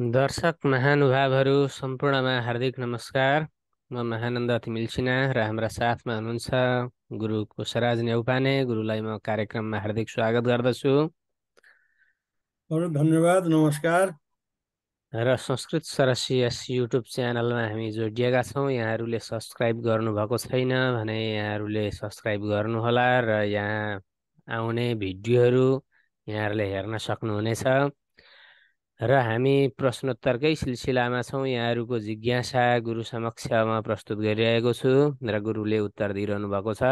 दर्शक महानुभावहरू सम्पूर्णमा हार्दिक नमस्कार म महानन्द तिमिल सिन्हा र हाम्रा साथमा हुनुहुन्छ गुरु कोशराज नेउपाने गुरुलाई म कार्यक्रममा हार्दिक स्वागत गर्दछु धन्यवाद नमस्कार र संस्कृत सरसियस युट्युब च्यानलमा हामी जोडिएका छौँ यहाँहरूले सब्सक्राइब गर्नुभएको छैन भने यहाँहरूले सब्सक्राइब गर्नुहोला र यहाँ आउने भिडियोहरू यहाँहरूले हेर्न सक्नुहुनेछ र हामी प्रश्नोत्तरकै सिलसिलामा छौँ यहाँहरूको जिज्ञासा गुरु समक्षमा प्रस्तुत गरिरहेको छु र गुरुले उत्तर दिइरहनु भएको छ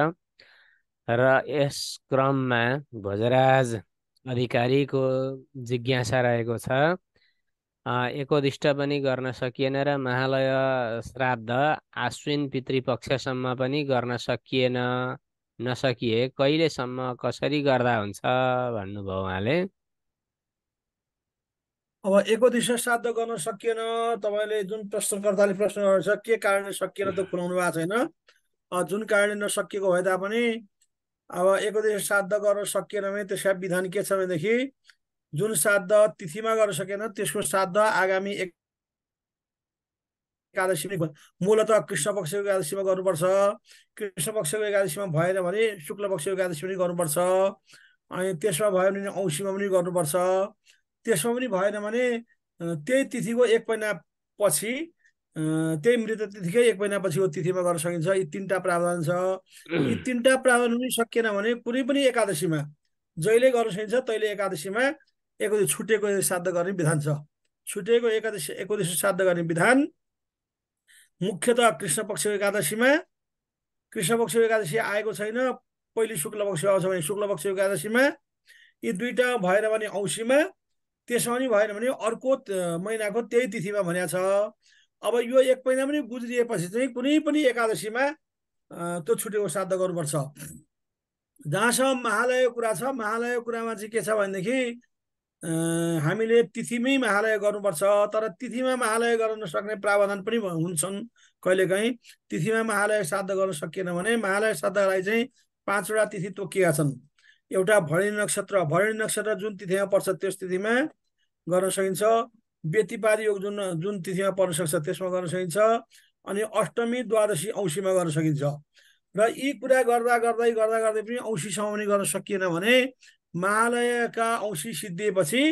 र यस क्रममा भोजराज अधिकारीको जिज्ञासा रहेको छ एकोदिष्ट पनि गर्न सकिएन र महालय श्राद्ध आश्विन पितृपक्षसम्म पनि गर्न सकिएन नसकिए कहिलेसम्म कसरी गर्दा हुन्छ भन्नुभयो उहाँले अब एको दिशा गर्न सकिएन तपाईँले जुन प्रश्नकर्ताले प्रश्न गर्नुहुन्छ के कारणले सकिएन त खुलाउनु भएको छैन जुन कारणले नसकिएको भए तापनि अब एको दिशा श्राद्ध गर्न सकिएन भने त्यसका विधान के छ भनेदेखि जुन श्राद्ध तिथिमा गर्न सकेन त्यसको श्राद्ध आगामी एक एकादशी मूलत कृष्ण पक्षको एकादशीमा गर्नुपर्छ कृष्ण पक्षको एकादशीमा भएन भने शुक्ल पक्षको एकादशी पनि गर्नुपर्छ अनि त्यसमा भयो भने औँसीमा पनि गर्नुपर्छ त्यसमा पनि भएन भने त्यही तिथिको एक महिना पछि त्यही मृत तिथिकै एक महिनापछिको तिथिमा गर्न सकिन्छ यी तिनवटा प्रावधान छ यी तिनवटा प्रावधान पनि सकिएन भने कुनै पनि एकादशीमा जहिले गर्न सकिन्छ तैले एकादशीमा एकादशी छुटेको श्राद्ध गर्ने विधान छ छुटेको एकादशी एकादशी श्राद्ध गर्ने विधान मुख्यत कृष्ण पक्षको एकादशीमा कृष्ण पक्ष एकादशी आएको छैन पहिले शुक्ल पक्ष आउँछ भने शुक्ल पक्षको एकादशीमा यी दुईवटा भएन भने औँसीमा त्यसमा पनि भएन भने अर्को महिनाको त्यही तिथिमा भनेको छ अब यो एक महिना पनि गुज्रिएपछि चाहिँ कुनै पनि एकादशीमा त्यो छुट्टीको श्राद्ध गर्नुपर्छ जहाँसम्म महालय कुरा छ महालय कुरामा चाहिँ के छ भनेदेखि हामीले तिथिमै महालय गर्नुपर्छ तर तिथिमा महालय गर्न सक्ने प्रावधान पनि हुन्छन् कहिलेकाहीँ तिथिमा महालय श्राद्ध गर्न सकिएन भने महालय श्राद्धलाई चाहिँ पाँचवटा तिथि तोकिएका छन् एउटा भरणी नक्षत्र भरणी नक्षत्र जुन तिथिमा पर्छ त्यस तिथिमा गर्न सकिन्छ व्यतिपारी योग जुन जुन तिथिमा पर्न सक्छ त्यसमा गर्न सकिन्छ अनि अष्टमी द्वादशी औँसीमा गर्न सकिन्छ र यी कुरा गर्दा गर्दै गर्दा गर्दै पनि औँसीसम्म पनि गर्न सकिएन भने महालयका औँसी सिद्धिएपछि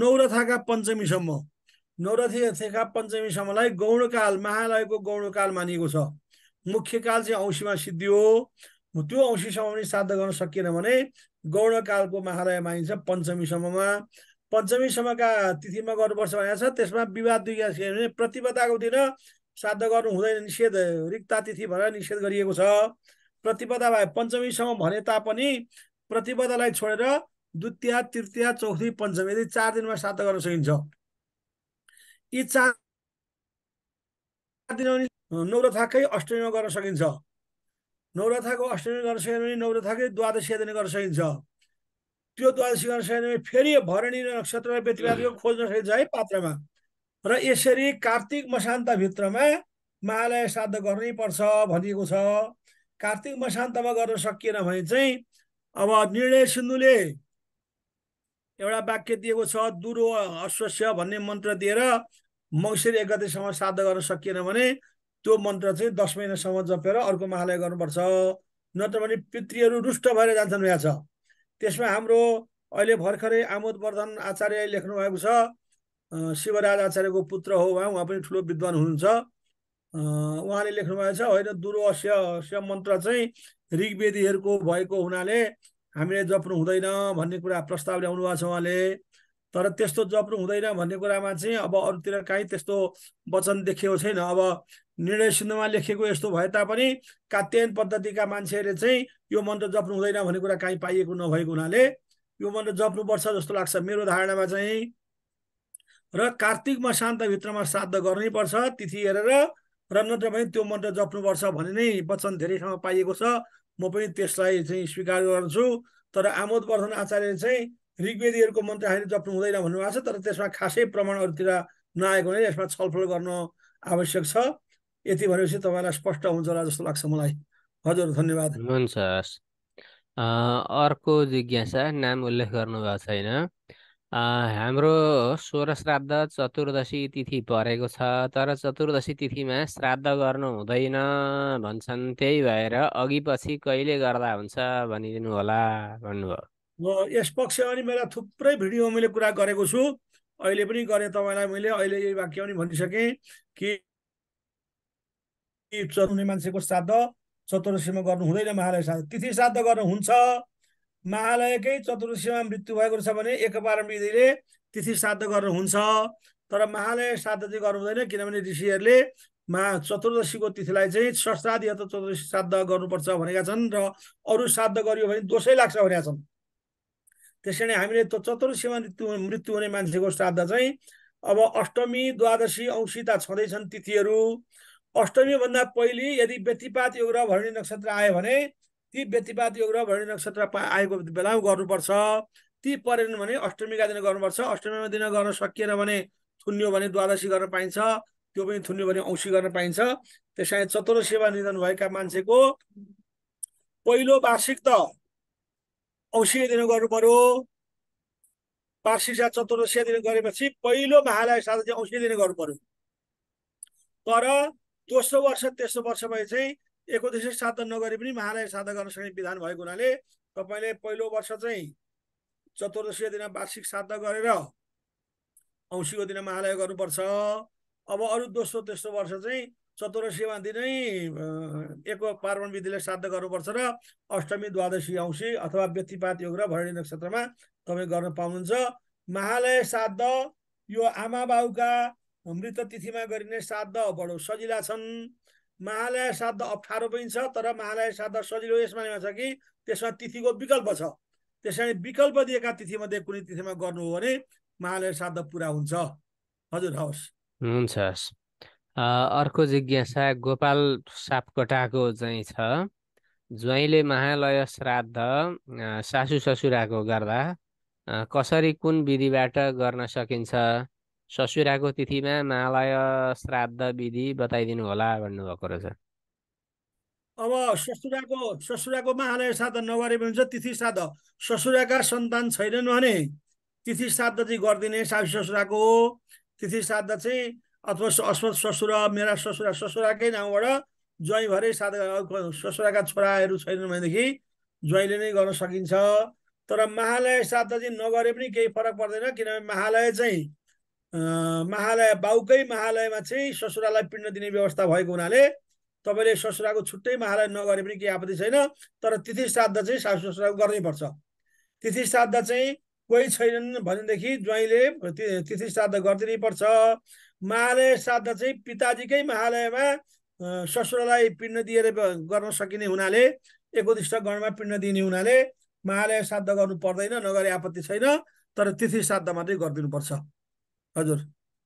नौरथाका पञ्चमीसम्म नौरथीका पञ्चमीसम्मलाई गौणकाल महालयको गौणकाल मानिएको छ मुख्य काल चाहिँ औँसीमा सिद्धि हो त्यो औँसीसम्म पनि साध्य गर्न सकिएन भने गौडकालको महालय मानिन्छ पञ्चमीसम्ममा पञ्चमीसम्मका तिथिमा गर्नुपर्छ भनेको छ त्यसमा विवाद दुई भने प्रतिपदाको दिन श्राद्ध गर्नु हुँदैन निषेध रिक्ता तिथि भनेर निषेध गरिएको छ प्रतिपदा भए पञ्चमीसम्म भने तापनि प्रतिपदालाई छोडेर द्वितीय तृतीय चौथी पञ्चमी यदि चार दिनमा श्राद्ध गर्न सकिन्छ यी चार दिन नौरथाकै अष्टमीमा गर्न सकिन्छ नौरथाको अष्टमी गर्न सकेन भने नौरथाकै द्वादशी यादना गर्न सकिन्छ त्यो द्वादशी गर्न सकेन भने फेरि भरणी र नक्षत्र व्यतिवादको खोज्न सकिन्छ है पात्रमा र यसरी कार्तिक मसान्तभित्रमा महालय श्राद्ध गर्नै पर्छ भनिएको छ कार्तिक मसान्तमा गर्न सकिएन भने चाहिँ अब निर्णय सिन्धुले एउटा वाक्य दिएको छ दुरो अश्वस्य भन्ने मन्त्र दिएर मौसिर एक गतेसम्म श्राद्ध गर्न सकिएन भने त्यो मन्त्र चाहिँ दस महिनासम्म जपेर अर्को महालय गर्नुपर्छ नत्र भने पितृहरू रुष्ट भएर जान्छन् यहाँ छ त्यसमा हाम्रो अहिले भर्खरै आमोद वर्धन आचार्य लेख्नु भएको छ शिवराज आचार्यको पुत्र हो उहाँ उहाँ पनि ठुलो विद्वान हुनुहुन्छ उहाँले लेख्नु भएको छ होइन दुर्वश्य मन्त्र चाहिँ ऋग्वेदीहरूको भएको हुनाले हामीले जप्नु हुँदैन भन्ने कुरा प्रस्ताव ल्याउनु भएको छ उहाँले तर त्यस्तो जप्नु हुँदैन भन्ने कुरामा चाहिँ अब अरूतिर काहीँ त्यस्तो वचन देखिएको छैन अब निर्णय सिन्धुमा लेखेको यस्तो भए तापनि कात्यायन पद्धतिका मान्छेहरूले चाहिँ यो मन्त्र जप्नु हुँदैन भन्ने कुरा काहीँ पाइएको नभएको हुनाले यो मन्त्र जप्नुपर्छ जस्तो लाग्छ मेरो धारणामा चाहिँ र कार्तिकमा शान्तभित्रमा श्राद्ध गर्नैपर्छ तिथि हेरेर र नत्र भने त्यो मन्त्र जप्नुपर्छ भन्ने नै वचन धेरै ठाउँमा पाइएको छ म पनि त्यसलाई चाहिँ स्वीकार गर्छु तर आमोद वर्धन आचार्यले चाहिँ ऋग्वेदीहरूको मन्त्र हामीले जप्नु हुँदैन भन्नुभएको छ तर त्यसमा खासै प्रमाणहरूतिर नआएको हुनाले यसमा छलफल गर्न आवश्यक छ यति भनेपछि तपाईँलाई स्पष्ट हुन्छ होला जस्तो लाग्छ मलाई हजुर धन्यवाद हुन्छ अर्को जिज्ञासा नाम उल्लेख गर्नुभएको छैन हाम्रो सोह्र श्राद्ध चतुर्दशी तिथि परेको छ तर चतुर्दशी तिथिमा श्राद्ध गर्नु हुँदैन भन्छन् त्यही भएर अघि पछि कहिले गर्दा हुन्छ भनिदिनु होला भन्नुभयो यस पक्ष अनि मेरा थुप्रै भिडियो मैले कुरा गरेको छु अहिले पनि गरेँ तपाईँलाई मैले अहिले यो वाक्य पनि भनिसकेँ कि हुने मान्छेको श्राद्ध चतुर्दशीमा गर्नु हुँदैन महालय श्राद्ध तिथि श्राद्ध गर्नु हुन्छ महालयकै चतुर्दशीमा मृत्यु भएको रहेछ भने एकबार मृदीले तिथि श्राद्ध गर्नु हुन्छ तर महालय श्राद्ध चाहिँ गर्नु हुँदैन किनभने ऋषिहरूले महा चतुर्दशीको तिथिलाई चाहिँ सश्राद्ध या त चतुर्दशी श्राद्ध गर्नुपर्छ भनेका छन् र अरू श्राद्ध गरियो भने दोषै लाग्छ भनेका छन् त्यसैले हामीले त्यो चतुर्दशीमा मृत्यु मृत्यु हुने मान्छेको श्राद्ध चाहिँ अब अष्टमी द्वादशी त छँदैछन् तिथिहरू भन्दा पहिले यदि व्यतिपात योग र भरणी नक्षत्र आयो भने ती व्यतिपात योग र भरणी नक्षत्र आएको बेला गर्नुपर्छ ती परेन भने अष्टमीका दिन गर्नुपर्छ अष्टमीमा दिन गर्न सकिएन भने थुन्यो भने द्वादशी गर्न पाइन्छ त्यो पनि थुन्यो भने औँसी गर्न पाइन्छ कारण चतुर सेवा निधन भएका मान्छेको पहिलो वार्षिक त औँसी दिन गर्नु पर्यो वार्षिक साथ चतुर्दशी दिन गरेपछि पहिलो महालय साथ चाहिँ औँसी दिन गर्नु पर्यो तर दोस्रो वर्ष तेस्रो वर्ष भए चाहिँ एकोदेश साधन नगरी पनि महालय श्राद्ध गर्न सक्ने विधान भएको हुनाले तपाईँले पहिलो वर्ष चाहिँ चतुर्दशीको दिन वार्षिक श्राद्ध गरेर औँसीको दिन महालय गर्नुपर्छ अब अरू दोस्रो तेस्रो वर्ष चाहिँ चतुर्दशीमा दिनै एक पार्वण विधिले श्राद्ध गर्नुपर्छ र अष्टमी द्वादशी औँसी अथवा व्यक्तिपात योग र भरणी नक्षत्रमा तपाईँ गर्न पाउनुहुन्छ महालय श्राद्ध यो आमा बाउका मृत तिथिमा गरिने श्राद्ध बडो सजिला छन् महालय श्राद्ध अप्ठ्यारो पनि छ तर महालय श्राद्ध सजिलो यसमा छ कि त्यसमा तिथिको विकल्प छ त्यस कारण विकल्प दिएका तिथिमध्ये कुनै तिथिमा गर्नु हो भने महालय श्राद्ध पुरा हुन्छ हजुर हवस् हुन्छ अर्को जिज्ञासा गोपाल सापकोटाको चाहिँ छ ज्वाइँले महालय श्राद्ध सासु ससुराको गर्दा कसरी कुन विधिबाट गर्न सकिन्छ ससुराको तिथिमा महालय श्राद्ध विधि बताइदिनु होला भन्नुभएको रहेछ अब ससुराको ससुराको महालय श्राद्ध नगरे भने चाहिँ तिथि श्राद्ध ससुराका सन्तान छैनन् भने तिथि श्राद्ध चाहिँ गरिदिने सासु ससुराको तिथि श्राद्ध चाहिँ अथवा अस्मत ससुरा मेरा ससुरा ससुराकै नाउँबाट भरै साथ ससुराका छोराहरू छैनन् भनेदेखि ज्वाइँले नै गर्न सकिन्छ तर महालय श्राद्ध चाहिँ नगरे पनि केही फरक पर्दैन किनभने महालय चाहिँ महालय बाउकै महालयमा चाहिँ ससुरालाई पिण्ड दिने व्यवस्था भएको हुनाले तपाईँले ससुराको छुट्टै महालय नगरे पनि केही आपत्ति छैन तर तिथि श्राद्ध चाहिँ सासु ससुराको गर्नैपर्छ तिथि श्राद्ध चाहिँ कोही छैनन् भनेदेखि ज्वाइँले तिथि श्राद्ध गरिदिनै पर्छ महालय श्राद्ध चाहिँ पिताजीकै महालयमा ससुरालाई पिण्ड दिएर गर्न सकिने हुनाले एकोदिष्ट गणमा पिण्ड दिने हुनाले महालय श्राद्ध गर्नु पर्दैन नगरे आपत्ति छैन तर तिथि श्राद्ध मात्रै गरिदिनुपर्छ हजुर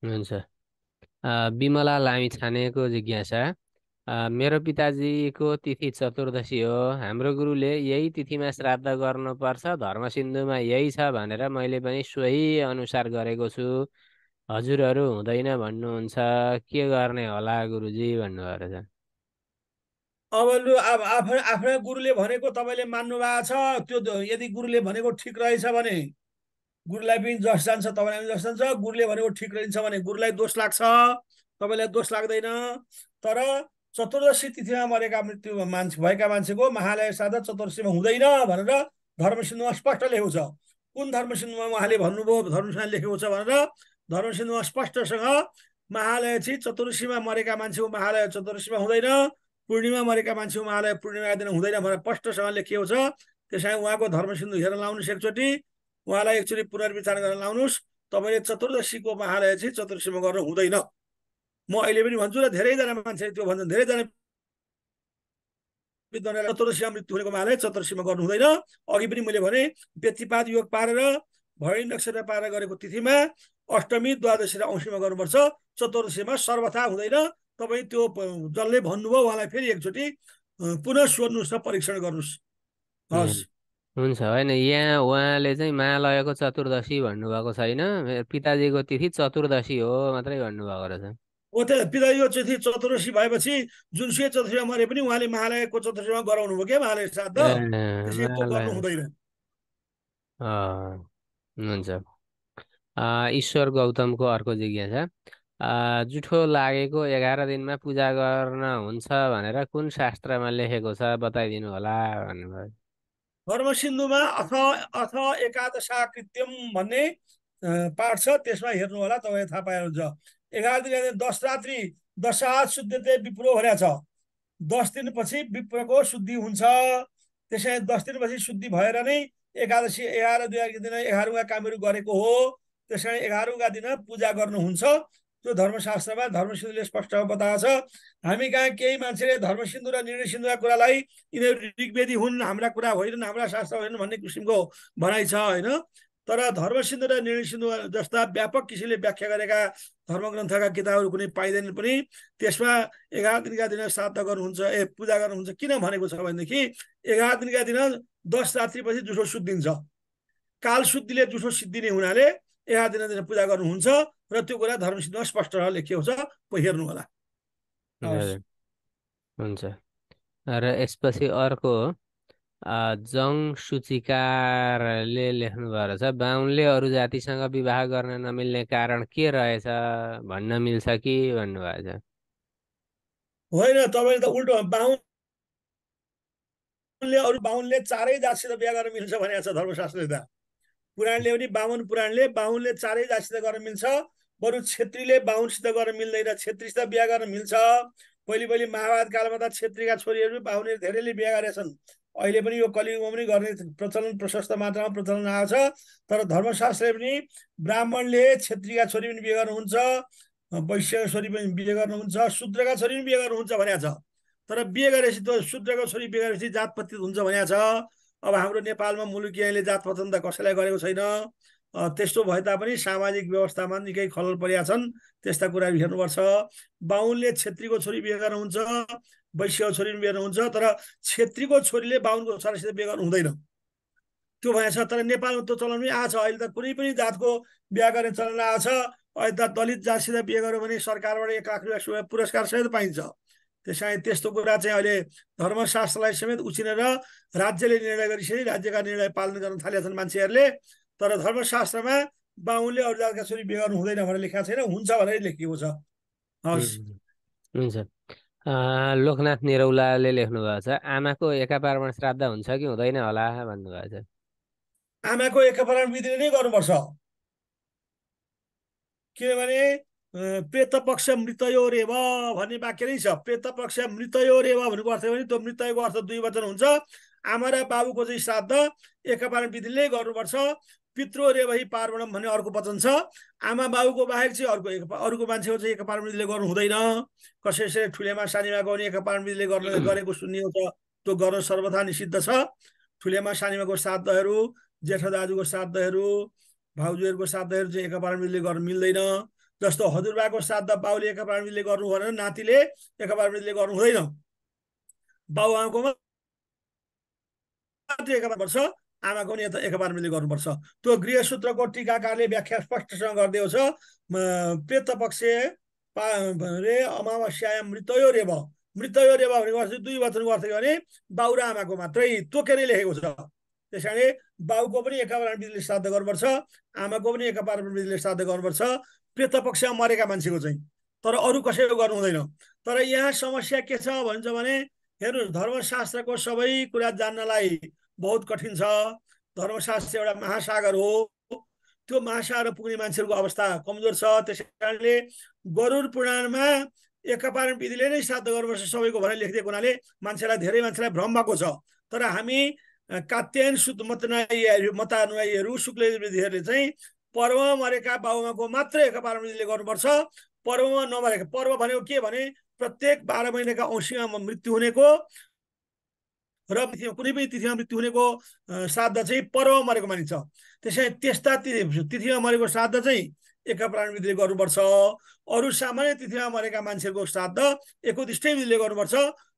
हुन्छ विमला लामी छानेको जिज्ञासा मेरो पिताजीको तिथि चतुर्दशी हो हाम्रो गुरुले यही तिथिमा श्राद्ध गर्नुपर्छ धर्म सिन्धुमा यही छ भनेर मैले पनि सोही अनुसार गरेको छु हजुरहरू हुँदैन भन्नुहुन्छ के गर्ने होला गुरुजी भन्नुभएको छ अब लु अब आफ्नै आफ्नै गुरुले भनेको तपाईँले मान्नु छ त्यो यदि गुरुले भनेको ठिक रहेछ भने गुरुलाई पनि जस जान्छ तपाईँलाई पनि जस जान्छ गुरुले भनेको ठिक रहन्छ भने गुरुलाई दोष लाग्छ तपाईँलाई दोष लाग्दैन तर चतुर्दशी तिथिमा मरेका मृत्यु मान्छे भएका मान्छेको महालय साधा चतुर्दशीमा हुँदैन भनेर धर्मसिन्धुमा स्पष्ट लेखेको छ कुन धर्मसिन्धुमा उहाँले भन्नुभयो धर्मसिन्धुमा लेखेको छ भनेर धर्मसिन्धुमा स्पष्टसँग महालय चाहिँ चतुर्दशीमा मरेका मान्छेको महालय चतुर्दशीमा हुँदैन पूर्णिमा मरेका मान्छेको महालय पूर्णिमा दिन हुँदैन भनेर स्पष्टसँग लेखिएको छ त्यसै उहाँको धर्मसिन्धु हेरेर लाउनुहोस् एकचोटि उहाँलाई एकचोटि पुनर्विचार गरेर लाउनुहोस् तपाईँले चतुर्दशीको महालय चाहिँ चतुर्दशीमा गर्नु हुँदैन म अहिले पनि भन्छु र धेरैजना मान्छेले त्यो भन्छन् धेरैजना चतुर्दशीमा मृत्यु हुनेको महालय चतुर्दशीमा गर्नु हुँदैन अघि पनि मैले भने व्यक्तिपात योग पारेर भरि नक्षत्र पारेर गरेको तिथिमा अष्टमी द्वादशी र औँसीमा गर्नुपर्छ चतुर्दशीमा सर्वथा हुँदैन तपाईँ त्यो जसले भन्नुभयो उहाँलाई फेरि एकचोटि पुनः सोध्नुहोस् र परीक्षण गर्नुहोस् हस् हुन्छ होइन यहाँ उहाँले चाहिँ महालयको चतुर्दशी भन्नुभएको छैन पिताजीको तिथि चतुर्दशी हो मात्रै भन्नुभएको रहेछ ओ त पिताजीको तिथि चतुर्दशी भएपछि जुनसुकै चतुर्थीमा मरे पनि उहाँले महालयको चतुर्दशीमा गराउनु भयो क्या महालय हुन्छ ईश्वर गौतमको अर्को जिज्ञासा जुठो लागेको एघार दिनमा पूजा गर्न हुन्छ भनेर कुन शास्त्रमा लेखेको छ बताइदिनु होला भन्नुभयो सिन्धुमा अथ अथ एकादशा कृत्यम भन्ने पाठ छ त्यसमा हेर्नु होला तपाईँले थाहा पाइहाल्नुहुन्छ एघार दिन दस रात्रि दशा शुद्धते विप्रो भनेको छ दस दिनपछि विप्रको शुद्धि हुन्छ त्यसै दस दिनपछि शुद्धि भएर नै एकादशी एघार दुई दिन एघारौँका कामहरू गरेको हो त्यस कारण एघारौँका दिन पूजा गर्नुहुन्छ त्यो धर्मशास्त्रमा धर्मसिन्धुले स्पष्ट बताएको छ हामी कहाँ केही मान्छेले धर्मसिन्धु र निर्णय सिन्धुका कुरालाई यिनीहरू ऋग्वेदी हुन् हाम्रा कुरा होइनन् हाम्रा शास्त्र होइनन् भन्ने किसिमको भनाइ छ होइन तर धर्मसिन्धु र निर्णय सिन्धु जस्ता व्यापक किसिमले व्याख्या गरेका धर्मग्रन्थका किताबहरू कुनै पाइँदैन पनि त्यसमा एघार दिनका दिन श्राद्ध गर्नुहुन्छ ए पूजा गर्नुहुन्छ किन भनेको छ भनेदेखि एघार दिनका दिन दस रात्रिपछि जुठो सुत्दिन्छ काल शुद्धिले जुठो सिद्धिने हुनाले यहाँ दिन दिन पूजा गर्नुहुन्छ र त्यो कुरा धर्मसिद्धमा स्पष्ट लेखिएको छ हेर्नु होला हुन्छ र यसपछि अर्को जङ सूचिकारले लेख्नु भएको रहेछ बाहुनले अरू जातिसँग विवाह गर्न नमिल्ने कारण के रहेछ भन्न मिल्छ कि भन्नुभएको छ होइन तपाईँले त उल्टो बाहुनले अरू बाहुनले चारै जातसित बिहा गर्न मिल्छ भनेको छ धर्मशास्त्रले त पुराणले पनि बाहुन पुराणले बाहुनले चारै जातिसित गर्न मिल्छ बरु छेत्रीले बाहुनसित गर्न मिल्दैन छेत्रीसित बिहा गर्न मिल्छ पहिले पहिले महाभारत कालमा त छेत्रीका छोरीहरू बाहुनले धेरैले बिहा गरेछन् अहिले पनि यो कलियुगमा पनि गर्ने प्रचलन प्रशस्त मात्रामा प्रचलन आएको छ तर धर्मशास्त्रले पनि ब्राह्मणले छेत्रीका छोरी पनि बिहे गर्नुहुन्छ वैश्यका छोरी पनि बिहे गर्नुहुन्छ शुद्रका छोरी पनि बिहे गर्नुहुन्छ भनेको छ तर बिहे गरेपछि त शुद्रको छोरी बिहे गरेपछि जातपत्ति हुन्छ भनेको छ अब हाम्रो नेपालमा मुलुकियाले जात पतन त कसैलाई गरेको छैन त्यस्तो भए तापनि सामाजिक व्यवस्थामा निकै खलल परेका छन् त्यस्ता कुराहरू हेर्नुपर्छ बाहुनले छेत्रीको छोरी बिहे गर्नुहुन्छ वैश्यको छोरी बिहे गर्नुहुन्छ तर छेत्रीको छोरीले बाहुनको छोरासित बिहे गर्नु हुँदैन त्यो भएछ तर नेपालमा त्यो चलन पनि छ अहिले त कुनै पनि जातको बिहा गर्ने चलन छ अहिले त दलित जातसित बिहे गर्यो भने सरकारबाट एक लाख रुपियाँ पुरस्कारसहित पाइन्छ त्यस कारण त्यस्तो कुरा चाहिँ अहिले धर्मशास्त्रलाई समेत उछिनेर राज्यले निर्णय गरिसके राज्यका निर्णय पालन गर्न थालेका छन् मान्छेहरूले तर धर्मशास्त्रमा बाहुनले अरू जातका छोरी बिगार्नु हुँदैन भनेर लेखा छैन हुन्छ भनेर लेखिएको छ हवस् हुन्छ लोकनाथ निरौलाले लेख्नु भएको छ आमाको एकापारण श्राद्ध हुन्छ कि हुँदैन होला भन्नुभएको छ आमाको एकापारण विधिले नै गर्नुपर्छ किनभने प्रेतपक्ष मृतयो रेव भन्ने वाक्य नै छ प्रेतपक्ष मृतयो रेव भन्नुको अर्थ भने त्यो मृतयको अर्थ दुई वचन हुन्छ आमा र बाबुको चाहिँ श्राद्ध एकपारण विधिले गर्नुपर्छ पित्रो रेवही पार्वणम भन्ने अर्को वचन छ आमा बाबुको बाहेक चाहिँ अर्को एक अरूको मान्छेको चाहिँ एकपारण विधिले गर्नु हुँदैन कसैले ठुलेमा सानीमा गयो विधिले गर्नु गरेको सुनियो त त्यो गर्न सर्वथा निषिद्ध छ ठुलेमा सानीमाको श्राद्धहरू जेठ दाजुको श्राद्धहरू भाउजूहरूको श्राद्धहरू चाहिँ एकपारण विधिले गर्नु मिल्दैन जस्तो हजुरबाको श्राद्ध बाउले एक प्राविधिले गर्नु भनेर नातिले एक प्राविधिले गर्नु हुँदैन बाउ आमाकोमा वर्ष आमाको पनि यता एकबारमेले गर्नुपर्छ त्यो गृहसूत्रको टिकाकारले व्याख्या स्पष्टसँग गरिदिएको छ प्रेत पक्ष रे अमावस्या मृतयो रेव मृतयो रेव भनेको दुई वचनको अर्थ के भने बाउ र आमाको मात्रै तोकेरै लेखेको छ त्यस कारणले बाउको पनि एकापार विधिले श्राद्ध गर्नुपर्छ आमाको पनि एकापार विधिले श्राद्ध गर्नुपर्छ प्रेत मरेका मान्छेको चाहिँ तर अरू कसैको गर्नु हुँदैन तर यहाँ समस्या के छ भन्छ भने हेर्नु धर्मशास्त्रको सबै कुरा जान्नलाई बहुत कठिन छ धर्मशास्त्र एउटा महासागर हो त्यो महासागर पुग्ने मान्छेहरूको अवस्था कमजोर छ त्यस कारणले गरुड पुराणमा एकापारण विधिले नै श्राद्ध गर्नुपर्छ सबैको भनेर लेखिदिएको हुनाले मान्छेलाई धेरै मान्छेलाई भ्रम भएको छ तर हामी कात्यायन सुत मतनुयायीहरू मतानुयायीहरू शुक्लहरूले चाहिँ पर्वमा मरेका बाबुमाको मात्रै महिनाले गर्नुपर्छ पर्वमा नमरेका पर्व भनेको के भने प्रत्येक बाह्र महिनाका औँसीमा मृत्यु हुनेको र कुनै पनि तिथिमा मृत्यु हुनेको श्राद्ध चाहिँ पर्वमा मरेको मानिन्छ त्यसै त्यस्ता तिथि तिथिमा मरेको श्राद्ध चाहिँ एक प्राणविधिले गर्नुपर्छ अरू सामान्य तिथिमा मरेका मान्छेको श्राद्ध एकोदिष्टै विधिले गर्नुपर्छ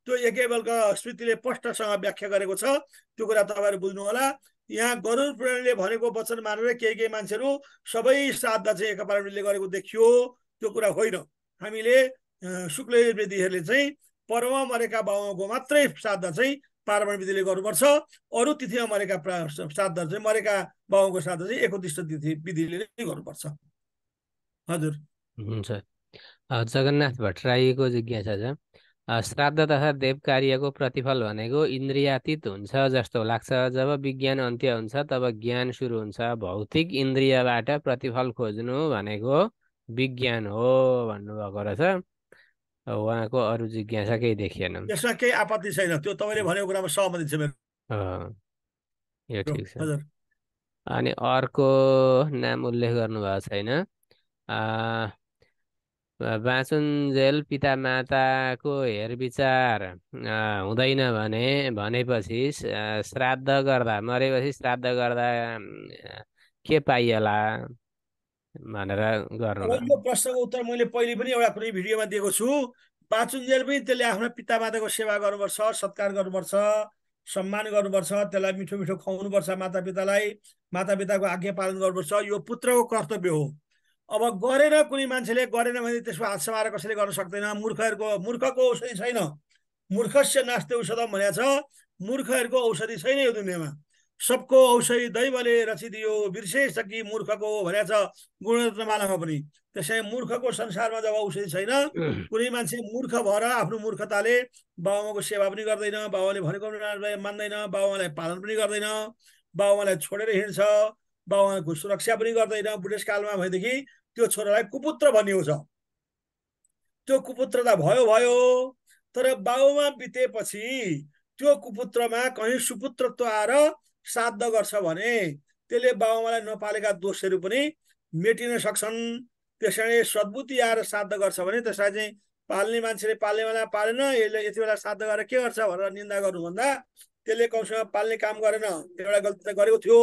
त्यो एकेबलका स्मृतिले स्पष्टसँग व्याख्या गरेको छ त्यो कुरा तपाईँहरू होला यहाँ गरुड प्रणालीले भनेको वचन मानेर केही केही मान्छेहरू सबै श्राद्ध चाहिँ एक एकपालले गरेको देखियो त्यो कुरा होइन हामीले शुक्ल विधिहरूले चाहिँ पर्व मरेका बाउको मात्रै श्राद्ध चाहिँ पार्वण विधिले गर्नुपर्छ अरू तिथिमा मरेका श्राद्ध चाहिँ मरेका बाउको श्राद्ध चाहिँ एकोदिष्ट तिथि विधिले नै गर्नुपर्छ हजुर हुन्छ जगन्नाथ भट्टराईको जिज्ञासा छ श्राद्ध तथा देव कार्यको प्रतिफल भनेको इन्द्रियातीत हुन्छ जस्तो लाग्छ जब विज्ञान अन्त्य हुन्छ तब ज्ञान सुरु हुन्छ भौतिक इन्द्रियबाट प्रतिफल खोज्नु भनेको विज्ञान हो भन्नुभएको रहेछ उहाँको अरू जिज्ञासा केही देखिएन यसमा केही आपत्ति छैन त्यो तपाईँले भनेको कुरामा सहमति छ मेरो यो ठिक छ अनि अर्को नाम उल्लेख गर्नुभएको छैन पिता माताको हेरविचार हुँदैन भने भनेपछि श्राद्ध गर्दा मरेपछि श्राद्ध गर्दा के पाइएला भनेर गर्नु यो प्रश्नको उत्तर मैले पहिले पनि एउटा कुनै भिडियोमा दिएको छु बाँचुन्जेल पनि त्यसले आफ्नो पिता माताको सेवा गर्नुपर्छ सत्कार गर्नुपर्छ सम्मान गर्नुपर्छ त्यसलाई मिठो मिठो खुवाउनुपर्छ माता पिताको आज्ञा पालन गर्नुपर्छ यो पुत्रको कर्तव्य हो अब गरेर कुनै मान्छेले गरेन भने त्यसको हात समाएर कसैले गर्न सक्दैन मूर्खहरूको मूर्खको औषधि छैन मूर्खस्य नास्ते औषधम भनेको छ मूर्खहरूको औषधि छैन यो दुनियाँमा सबको औषधि दैवले रचिदियो विशेष कि मूर्खको भनेको छ गुणरत्नमालामा पनि त्यसै मूर्खको संसारमा जब औषधि छैन कुनै मान्छे मूर्ख भएर आफ्नो मूर्खताले बाबुआमाको सेवा पनि गर्दैन बाबुआले भनेको मान्दैन बाबुआमालाई पालन पनि गर्दैन बाबुआमालाई छोडेर हिँड्छ बाबुआमाको सुरक्षा पनि गर्दैन बुढेसकालमा भएदेखि त्यो छोरालाई कुपुत्र भनिउँछ त्यो कुपुत्र त भयो भयो तर बाबुमा बितेपछि त्यो कुपुत्रमा कहीँ सुपुत्रत्व आएर श्राद्ध गर्छ भने त्यसले बाबुमालाई नपालेका दोषहरू पनि मेटिन सक्छन् त्यसरी सद्बुद्धि आएर श्राद्ध गर्छ भने त्यसलाई चाहिँ पाल्ने मान्छेले पाल्ने बेला पालेन यसले यति बेला श्राद्ध गरेर के गर्छ भनेर निन्दा गर्नुभन्दा त्यसले कमसँग पाल्ने काम गरेन एउटा गल्ती त गरेको थियो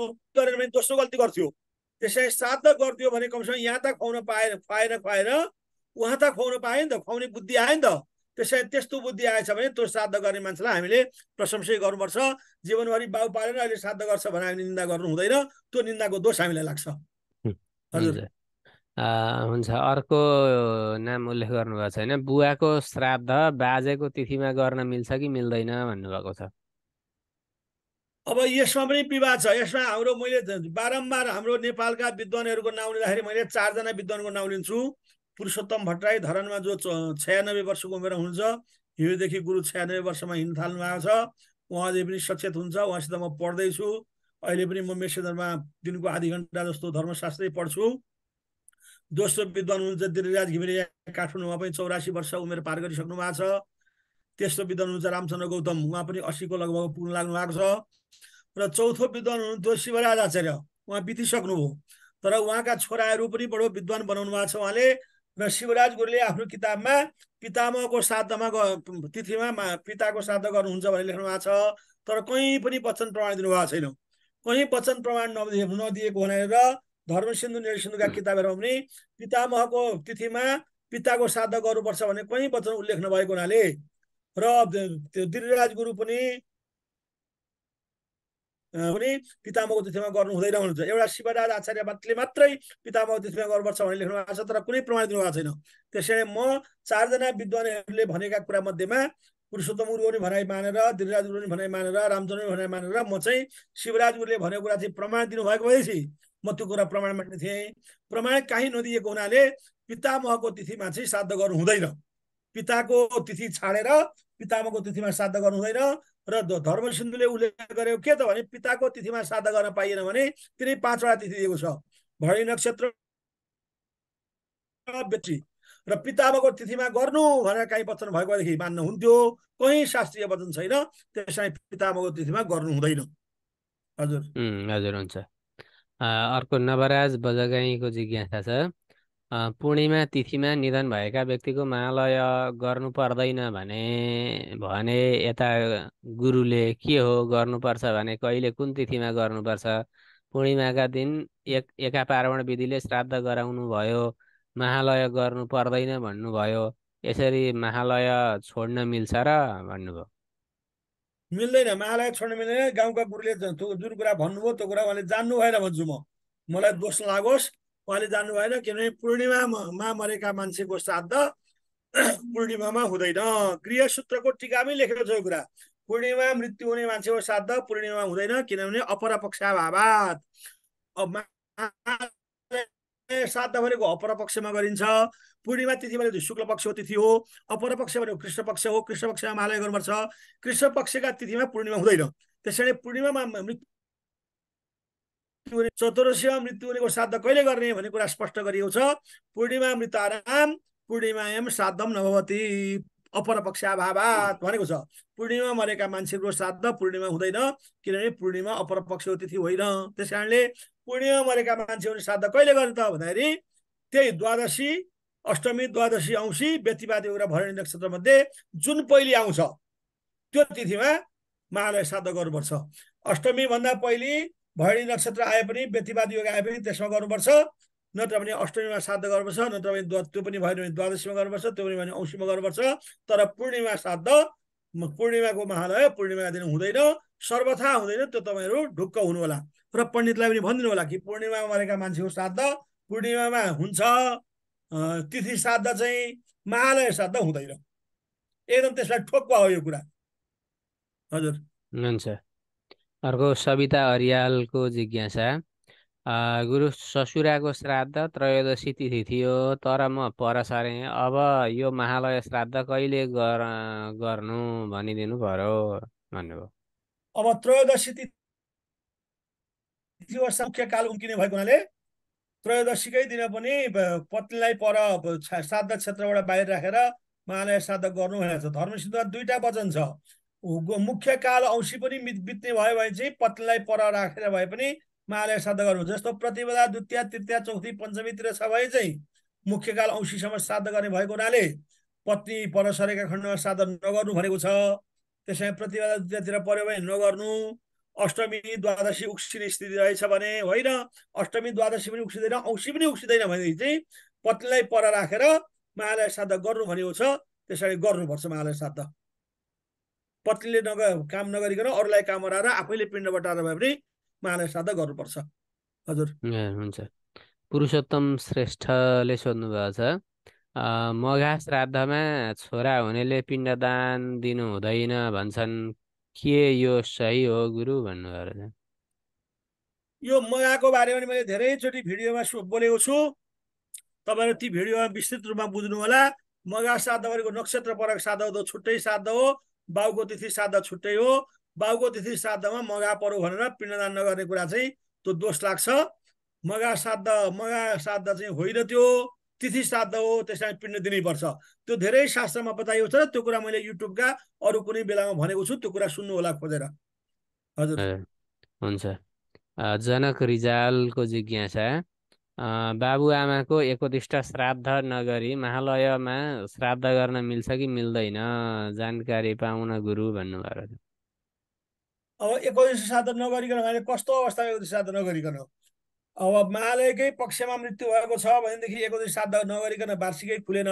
गरेन भने दोस्रो गल्ती गर्थ्यो त्यसलाई श्राद्ध गरिदियो भने कमसेकम यहाँ त खुवाउन पाएन खुवाएर खुवाएर उहाँ त खुवाउन पायो नि त खुवाउने बुद्धि आयो नि त त्यसै त्यस्तो बुद्धि आएछ भने त्यो श्राद्ध गर्ने मान्छेलाई हामीले प्रशंसै गर्नुपर्छ जीवनभरि बाउ पालेर अहिले श्राद्ध गर्छ भने हामीले निन्दा गर्नु हुँदैन त्यो निन्दाको दोष हामीलाई लाग्छ हजुर हुन्छ अर्को नाम उल्लेख गर्नुभएको छ होइन बुवाको श्राद्ध बाजेको तिथिमा गर्न मिल्छ कि मिल्दैन भन्नुभएको छ अब यसमा पनि विवाद छ यसमा हाम्रो मैले बारम्बार हाम्रो नेपालका विद्वानहरूको नाउँ लिँदाखेरि मैले चारजना विद्वानको नाउँ लिन्छु पुरुषोत्तम भट्टराई धरानमा जो छयानब्बे वर्षको उमेर हुनुहुन्छ हिजोदेखि गुरु छयानब्बे वर्षमा हिँड्नु थाल्नु भएको छ उहाँले पनि सचेत हुन्छ उहाँसित म पढ्दैछु अहिले पनि म मेसेन्जरमा दिनको आधी घन्टा जस्तो धर्मशास्त्रै पढ्छु दोस्रो विद्वान हुनुहुन्छ दिलराज घिमिरे काठमाडौँमा पनि चौरासी वर्ष उमेर पार गरिसक्नु भएको छ तेस्रो विद्वान हुनुहुन्छ रामचन्द्र गौतम उहाँ पनि अस्सीको लगभग पुग्न लाग्नु भएको छ र चौथो विद्वान हुनुहुन्थ्यो शिवराज आचार्य उहाँ बितिसक्नुभयो तर उहाँका छोराहरू पनि बडो विद्वान बनाउनु भएको छ उहाँले र शिवराज गुरुले आफ्नो किताबमा पितामहको श्राद्धमा तिथिमा पिताको श्राद्ध गर्नुहुन्छ भनेर लेख्नु भएको छ तर कहीँ पनि वचन प्रमाण दिनुभएको छैन कहीँ वचन प्रमाण नदिएको भनेर धर्म सिन्धु सिन्धुका किताबहरूमा पनि पितामहको तिथिमा पिताको श्राद्ध गर्नुपर्छ भने कहीँ वचन उल्लेख नभएको हुनाले र त्यो गिरिराज गुरु पनि पनि पितामहको तिथिमा गर्नु हुँदैन हुनुहुन्छ एउटा शिवराज आचार्य भट्टले मात्रै पितामहको तिथिमा गर्नुपर्छ भनेर लेख्नु भएको छ तर कुनै प्रमाण दिनुभएको छैन त्यसैले म चारजना विद्वानहरूले भनेका कुरा मध्येमा पुरुषोत्तम गुरुले भनाइ मानेर गुरु गुरुले भनाइ मानेर रामचन्द्र भनाइ मानेर म चाहिँ शिवराज गुरुले भनेको कुरा चाहिँ प्रमाण दिनुभएको भएपछि म त्यो कुरा प्रमाण मान्ने थिएँ प्रमाण काहीँ नदिएको हुनाले पितामहको तिथिमा चाहिँ श्राद्ध गर्नु हुँदैन पिताको तिथि छाडेर पितामाको तिथिमा श्राद्ध गर्नु हुँदैन र धर्म सिन्धुले उल्लेख गर्यो के त भने पिताको तिथिमा श्राद्ध गर्न पाइएन भने तिनै पाँचवटा तिथि दिएको छ भरि नक्षत्र बेटी र पितामाको तिथिमा गर्नु भनेर काहीँ वचन भएकोदेखि मान्नु हुन्थ्यो कहीँ शास्त्रीय वचन छैन त्यसलाई पितामाको तिथिमा गर्नु हुँदैन हजुर हजुर हुन्छ अर्को नवराज बजगाईको जिज्ञासा छ पूर्णिमा तिथिमा निधन भएका व्यक्तिको महालय गर्नु पर्दैन भने भने यता गुरुले के हो गर्नुपर्छ भने कहिले कुन तिथिमा गर्नुपर्छ पूर्णिमाका दिन एक एका पार्वण विधिले श्राद्ध गराउनु भयो महालय गर्नु पर्दैन भन्नुभयो यसरी महालय छोड्न मिल्छ र भन्नुभयो मिल्दैन महालय छोड्न मिल्दैन गाउँका गुरुले जुन कुरा भन्नुभयो त्यो कुरा उहाँले जान्नु भएन भन्छु म मलाई दोष लागोस् उहाँले जान्नु भएन किनभने पूर्णिमामा मरेका मान्छेको श्राद्ध पूर्णिमामा हुँदैन गृहसूत्रको टिकामै लेखेको छ यो कुरा पूर्णिमा मृत्यु हुने मान्छेको श्राद्ध पूर्णिमा हुँदैन किनभने अपरपक्षाभावात श्राद्ध भनेको अपरपक्षमा गरिन्छ पूर्णिमा तिथि भनेको शुक्ल पक्षको तिथि हो अपरपक्ष भनेको कृष्ण पक्ष हो कृष्ण पक्षमा महालय गर्नुपर्छ कृष्ण पक्षका तिथिमा पूर्णिमा हुँदैन त्यसैले पूर्णिमामा मृत्यु मृत्यु हुने चतुर्सीमा मृत्यु हुनेको श्राद्ध कहिले गर्ने भन्ने कुरा स्पष्ट गरिएको छ पूर्णिमा मृताराम पूर्णिमा एम श्राद्धम नभवती अपर पक्षाभावात भनेको छ पूर्णिमा मरेका मान्छेको श्राद्ध पूर्णिमा हुँदैन किनभने पूर्णिमा अपर पक्षको तिथि होइन त्यस कारणले पूर्णिमा मरेका मान्छेहरू श्राद्ध कहिले गर्ने त भन्दाखेरि त्यही द्वादशी अष्टमी द्वादशी औँसी व्यतिवादी एउटा भरणी नक्षत्र मध्ये जुन पहिले आउँछ त्यो तिथिमा महालय श्राद्ध गर्नुपर्छ अष्टमी भन्दा पहिले भैडी नक्षत्र आए पनि व्यतिवाद योग आए पनि त्यसमा गर्नुपर्छ नत्र भने अष्टमीमा श्राद्ध गर्नुपर्छ नत्र भने त्यो पनि भयो भने द्वादशीमा गर्नुपर्छ त्यो पनि भने औँसीमा गर्नुपर्छ तर पूर्णिमा श्राद्ध पूर्णिमाको महालय पूर्णिमाका दिन हुँदैन सर्वथा हुँदैन त्यो तपाईँहरू ढुक्क हुनुहोला र पण्डितलाई पनि भनिदिनु होला कि पूर्णिमामा मरेका मान्छेको श्राद्ध पूर्णिमामा हुन्छ तिथि श्राद्ध चाहिँ महालय श्राद्ध हुँदैन एकदम त्यसलाई ठोक्वा हो यो कुरा हजुर हुन्छ अर्को सविता हरियालको जिज्ञासा गुरु ससुराको श्राद्ध त्रयोदशी तिथि थियो तर म पर सरेँ अब यो महालय श्राद्ध कहिले गर गर्नु भनिदिनु पर्यो भन्नुभयो अब त्रयोदशी तिथि काल उम्किने भएको हुनाले त्रयोदशीकै दिन पनि पत्नीलाई पर श्राद्ध क्षेत्रबाट बाहिर राखेर महालय श्राद्ध गर्नु भनेको छ धर्मसिद्धमा दुईटा वचन छ मुख्य काल औँसी पनि बित्ने भयो भने चाहिँ पत्नीलाई पर राखेर भए पनि महालय श्राद्ध गर्नु जस्तो प्रतिपदा द्वितीय तृतीय चौथी पञ्चमीतिर छ भने चाहिँ मुख्य काल औँसीसम्म श्राद्ध गर्ने भएको हुनाले पत्नी पर सरेका खण्डमा श्राद्ध नगर्नु भनेको छ त्यसै प्रतिपदा द्वितीयतिर पर्यो भने नगर्नु अष्टमी द्वादशी उक्सिने स्थिति रहेछ भने होइन अष्टमी द्वादशी पनि उक्सिँदैन औँसी पनि उक्सिँदैन भनेदेखि चाहिँ पत्नीलाई पर राखेर महालय श्राद्ध गर्नु भनेको छ त्यसरी गर्नुपर्छ महालय श्राद्ध पतिले नग काम नगरिकन अरूलाई काम गराएर आफैले पिण्ड बटाएर भए पनि महालय श्राद्ध गर्नुपर्छ हजुर हुन्छ पुरुषोत्तम श्रेष्ठले सोध्नु भएको छ मघा श्राद्धमा छोरा हुनेले पिण्डदान दिनु हुँदैन भन्छन् के यो सही हो गुरु भन्नुभयो यो मगाको बारेमा मैले धेरैचोटि भिडियोमा बोलेको छु तपाईँहरू ती भिडियोमा विस्तृत रूपमा बुझ्नु होला मगा श्राद्ध गरेको नक्षत्र परक श्राद्ध हो छुट्टै श्राद्ध हो बाउको तिथि श्राद्ध छुट्टै हो बाउको तिथि श्राद्धमा मगा पर्यो भनेर पिण्डदान नगर्ने कुरा चाहिँ त्यो दोष लाग्छ मगा श्राद्ध मगा श्राद्ध चाहिँ होइन त्यो तिथि श्राद्ध हो त्यसलाई पिण्ड दिनैपर्छ त्यो धेरै शास्त्रमा बताइएको छ त्यो कुरा मैले युट्युबका अरू कुनै बेलामा भनेको छु त्यो कुरा सुन्नु होला खोजेर हजुर हुन्छ जनक रिजालको जिज्ञासा बाबुआमाको एकदिष्ट श्राद्ध नगरी महालयमा श्राद्ध गर्न मिल्छ कि मिल्दैन जानकारी पाउन गुरु भन्नुभयो अब एकतिष्ट श्राद्ध नगरिकन भने कस्तो अवस्थामा एकतिष्ट श्राद्ध नगरिकन अब महालयकै पक्षमा मृत्यु भएको छ भनेदेखि एकतिष्ट श्राद्ध नगरिकन वार्षिकै खुलेन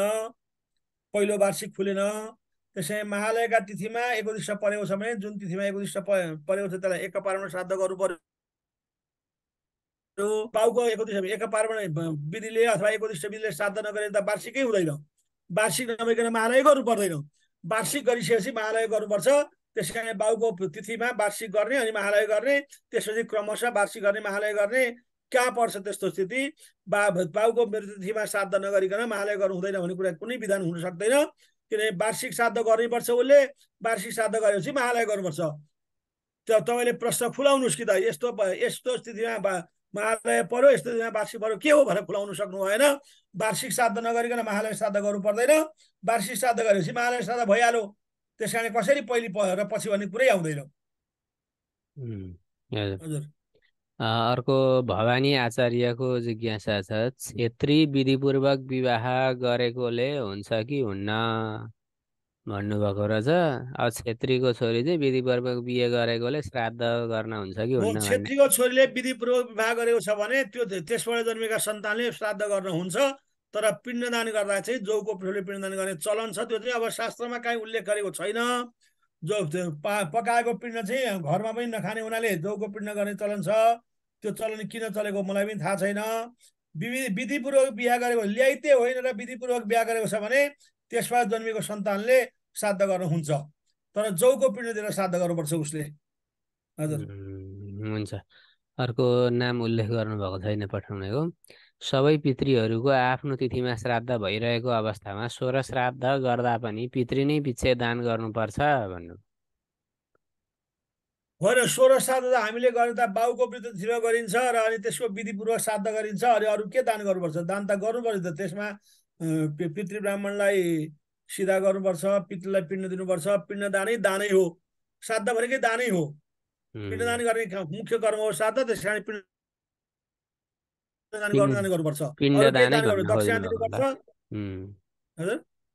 पहिलो वार्षिक खुलेन त्यसै महालयका तिथिमा एकतिष्ट परेको छ भने जुन तिथिमा एकतिष्ट परेको छ त्यसलाई एक श्राद्ध गर्नु पर्यो पाउको एकतिस एक पार्वण विधिले अथवा एकतिस विधिले श्राद्ध नगरे त वार्षिकै हुँदैन वार्षिक नभइकन महालय गर्नु पर्दैन वार्षिक गरिसकेपछि महालय गर्नुपर्छ त्यस कारणले बाउको तिथिमा वार्षिक गर्ने अनि महालय गर्ने त्यसपछि क्रमशः वार्षिक गर्ने महालय गर्ने कहाँ पर्छ त्यस्तो स्थिति बा बाउको तिथिमा श्राद्ध नगरिकन महालय गर्नु हुँदैन भन्ने कुरा कुनै विधान हुन सक्दैन किनभने वार्षिक श्राद्ध गर्नैपर्छ उसले वार्षिक श्राद्ध गरेपछि महालय गर्नुपर्छ त तपाईँले प्रश्न फुलाउनुहोस् कि त यस्तो यस्तो स्थितिमा महालय पर्यो यस्तो दिनमा वार्षिक पर्यो के हो भनेर खुलाउनु सक्नु भएन वार्षिक श्राद्ध नगरिकन महालय श्राद्ध गर्नु पर्दैन वार्षिक श्राद्ध गरेपछि महालय श्राद्ध भइहाल्यो त्यस कारण कसरी पहिले र पछि भन्ने कुरै आउँदैन हजुर अर्को भवानी आचार्यको जिज्ञासा छ छेत्री विधिपूर्वक विवाह गरेकोले हुन्छ कि हुन्न भन्नुभएको रहेछ अब छेत्रीको छोरी चाहिँ विधिपूर्वक बिहे गरेकोले श्राद्ध गर्न हुन्छ कि हुन्न छेत्रीको छोरीले विधिपूर्वक विवाह गरेको छ भने त्यो त्यसबाट जन्मेका सन्तानले श्राद्ध गर्न हुन्छ तर पिण्डदान गर्दा चाहिँ जौको प्रयोगले पिण्डदान गर्ने चलन छ त्यो चाहिँ अब शास्त्रमा काहीँ उल्लेख गरेको छैन जो पकाएको पिण्ड चाहिँ घरमा पनि नखाने हुनाले जौको पिण्ड गर्ने चलन छ त्यो चलन किन चलेको मलाई पनि थाहा छैन विधिपूर्वक बिहा गरेको ल्याइते होइन र विधिपूर्वक बिहा गरेको छ भने त्यसमा जन्मेको सन्तानले श्राद्ध गर्नु हुन्छ तर जौको पिण्ड दिएर श्राद्ध गर्नुपर्छ उसले हजुर हुन्छ अर्को नाम उल्लेख गर्नुभएको छैन पठाउनेको सबै पितृहरूको आफ्नो तिथिमा श्राद्ध भइरहेको अवस्थामा स्वर श्राद्ध गर्दा पनि पितृ नै पिच्छे दान गर्नुपर्छ भन्नु होइन स्वर श्राद्ध त हामीले गर्दा बाउको पितृतिथिमा गरिन्छ र अनि त्यसको विधिपूर्वक श्राद्ध गरिन्छ अनि अरू के दान गर्नुपर्छ दान त गर्नुपर्छ त्यसमा पितृ ब्राह्मणलाई सिधा गर्नुपर्छ पितृलाई पिण्ड दिनुपर्छ पिण्ड दानै दानै हो श्राद्ध भनेकै दानै हो पिण्डदान गर्ने मुख्य कर्म हो श्राद्ध त्यस कारण पिण्ड गर्नुपर्छ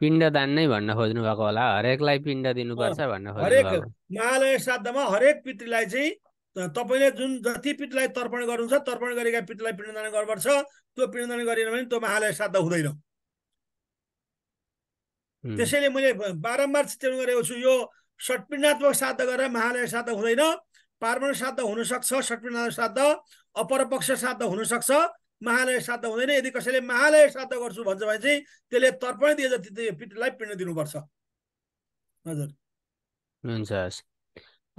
पिण्डदान नै भन्न खोज्नु भएको होला हरेकलाई पिण्ड दिनुपर्छ भन्न हरेक महालय श्राद्धमा हरेक पितृलाई चाहिँ तपाईँले जुन जति पितृलाई तर्पण गर्नुहुन्छ तर्पण गरेका पितृलाई पिण्डदान गर्नुपर्छ त्यो पिण्डदान गरेन भने त्यो महालय श्राद्ध हुँदैन त्यसैले मैले बारम्बार चित्रण गरेको छु यो षटपिण्डात्मक श्राद्ध गरेर महालय श्राद्ध हुँदैन पार्वण श्राद्ध हुनसक्छ षटपिण्डात्मक श्राद्ध अपरपक्ष श्राद्ध हुनसक्छ महालय श्राद्ध हुँदैन यदि कसैले महालय श्राद्ध गर्छु भन्छ भने चाहिँ त्यसले तर्पण दिए जति पिण्डलाई पिण्ड दिनुपर्छ हजुर हुन्छ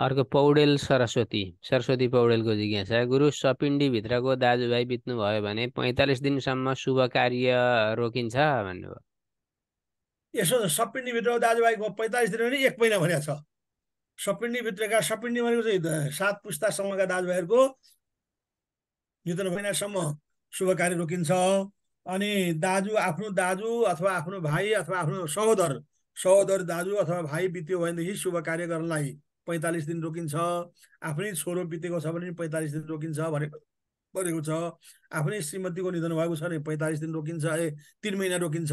अर्को पौडेल सरस्वती सरस्वती पौडेलको जिज्ञासा गुरु सपिण्डीभित्रको दाजुभाइ बित्नुभयो भने पैँतालिस दिनसम्म शुभ कार्य रोकिन्छ भन्नुभयो यसो सपिन्डीभित्र दाजुभाइको पैँतालिस दिन भने एक महिना भनेको छ सपिन्डीभित्रका सपिन्डी भनेको चाहिँ सात पुस्तासम्मका दाजुभाइहरूको निधन महिनासम्म शुभ कार्य रोकिन्छ अनि दाजु आफ्नो दाजु अथवा आफ्नो भाइ अथवा आफ्नो सहोदर सहोदर दाजु अथवा भाइ बित्यो भनेदेखि शुभ कार्य गर्नलाई पैँतालिस दिन रोकिन्छ आफ्नै छोरो बितेको छ भने पैँतालिस दिन रोकिन्छ भनेको परेको छ आफ्नै श्रीमतीको निधन भएको छ भने पैँतालिस दिन रोकिन्छ ए तिन महिना रोकिन्छ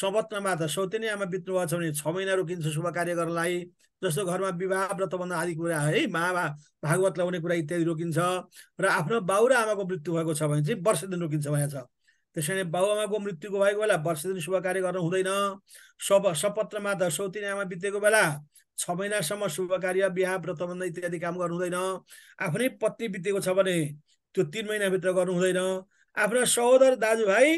सबत्नमा त सौतेनी आमा बित्नु भएको छ भने छ महिना रोकिन्छ शुभ कार्य गर्नलाई जस्तो घरमा विवाह व्रतबन्ध आदि कुरा है महा भागवत लगाउने कुरा इत्यादि रोकिन्छ र आफ्नो बाउ र आमाको मृत्यु भएको छ भने चाहिँ वर्ष दिन रोकिन्छ भनेको छ बाउ आमाको बाबुआमाको मृत्युको भएको बेला वर्ष दिन शुभ कार्य गर्नु हुँदैन सब सपत्रमा त सौतिनी आमा बितेको बेला छ महिनासम्म शुभ कार्य बिहा व्रतबन्ध इत्यादि काम गर्नु हुँदैन आफ्नै पत्नी बितेको छ भने त्यो तिन महिनाभित्र गर्नु हुँदैन आफ्ना सहोदर दाजुभाइ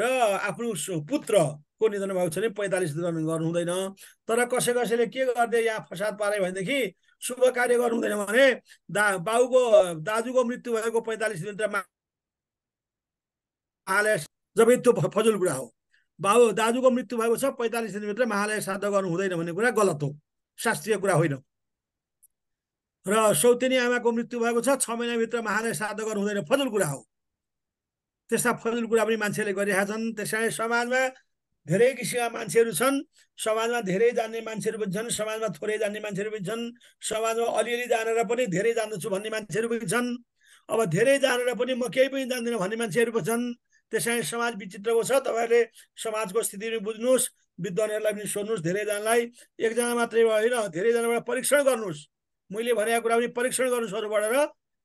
र आफ्नो पुत्रको निधन भएको छ भने पैँतालिस दिन गर्नु हुँदैन तर कसै कसैले के गर्दै या फसाद पारे भनेदेखि शुभ कार्य गर्नु हुँदैन भने दा बाउको दाजुको मृत्यु भएको पैँतालिस दिनभित्रमा महालय जब त्यो फजुल कुरा हो बाबु दाजुको मृत्यु भएको छ पैँतालिस दिनभित्र महालय श्राद्ध गर्नु हुँदैन भन्ने कुरा गलत हो शास्त्रीय कुरा होइन र सौतेनी आमाको मृत्यु भएको छ छ महिनाभित्र महालय श्राद्ध गर्नु हुँदैन फजुल कुरा हो त्यस्ता फजुल कुरा पनि मान्छेले गरिरहेका छन् कारण समाजमा धेरै किसिमका मान्छेहरू छन् समाजमा धेरै जान्ने मान्छेहरू पनि छन् समाजमा थोरै जान्ने मान्छेहरू पनि छन् समाजमा अलिअलि जानेर पनि धेरै जान्दछु भन्ने मान्छेहरू पनि छन् अब धेरै जानेर पनि म केही पनि जान्दिनँ भन्ने मान्छेहरू पनि छन् त्यसै समाज विचित्रको छ तपाईँहरूले समाजको स्थिति पनि बुझ्नुहोस् विद्वानहरूलाई पनि सोध्नुहोस् धेरैजनालाई एकजना मात्रै होइन धेरैजनाबाट परीक्षण गर्नुहोस् मैले भनेको कुरा पनि परीक्षण गर्नुहोस् अरूबाट र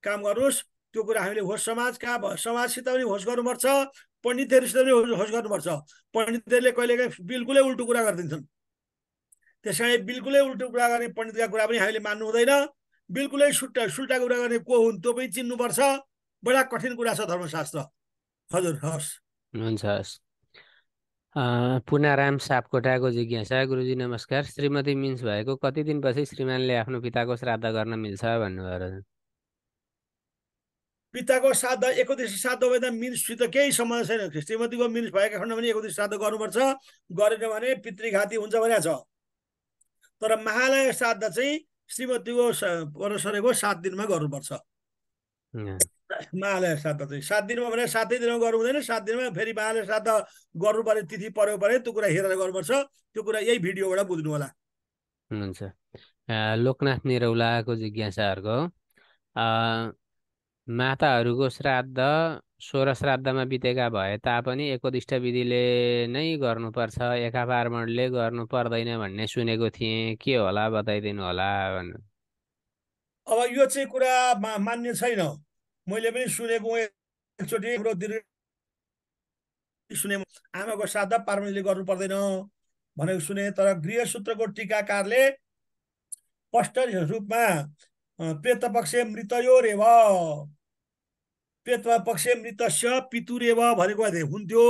काम गर्नुहोस् त्यो कुरा हामीले होस् समाजका समाजसित पनि होस् गर्नुपर्छ पण्डितहरूसित पनि होस् गर्नुपर्छ पण्डितहरूले कहिलेकाहीँ बिल्कुलै उल्टो कुरा गरिदिन्छन् त्यस कारण बिल्कुलै उल्टो कुरा गर्ने पण्डितका कुरा पनि हामीले मान्नु हुँदैन बिल्कुलै सुट्टा सुल्टा कुरा गर्ने को हुन् त्यो पनि चिन्नुपर्छ बडा कठिन कुरा छ धर्मशास्त्र हजुर हस् हुन्छ हस् पुना राम सापकोटाको जिज्ञासा गुरुजी नमस्कार श्रीमती मिन्स भएको कति दिनपछि श्रीमानले आफ्नो पिताको श्राद्ध गर्न मिल्छ भन्नुभयो पिताको श्राद्ध एकैदिस श्राद्ध भएन मिन्ससित केही सम्बन्ध छैन श्रीमतीको मिन्स भएको खण्ड पनि एकैदिस श्राद्ध गर्नुपर्छ गरेन भने पितृघाती हुन्छ भने छ तर महालय श्राद्ध चाहिँ श्रीमतीको परसरेको सात दिनमा गर्नुपर्छ महालय श्राद्ध चाहिँ सात दिनमा भने सातै दिनमा गर्नु हुँदैन सात दिनमा फेरि महालय श्राद्ध गर्नुपर्ने तिथि पर्यो पऱ्यो त्यो कुरा हेरेर गर्नुपर्छ त्यो कुरा यही भिडियोबाट बुझ्नु होला हुन्छ लोकनाथ निरौलाको जिज्ञासाहरूको माताहरूको श्राद्ध सोह्र श्राद्धमा बितेका भए तापनि एकोदिष्ट विधिले नै गर्नुपर्छ एकापार्मणले गर्नु पर्दैन भन्ने सुनेको थिएँ के होला बताइदिनु होला भन्नु अब यो चाहिँ कुरा मा मान्य छैन मैले पनि सुनेको एकचोटि सुने आमाको श्राद्ध पार्वणीले गर्नु पर्दैन भनेको सुने तर गृहसूत्रको टिकाकारले स्पष्ट रूपमा प्रेत पक्ष मृतयो रेव प्रेत पक्ष मृतस्य पितुरेव भनेको हुन्थ्यो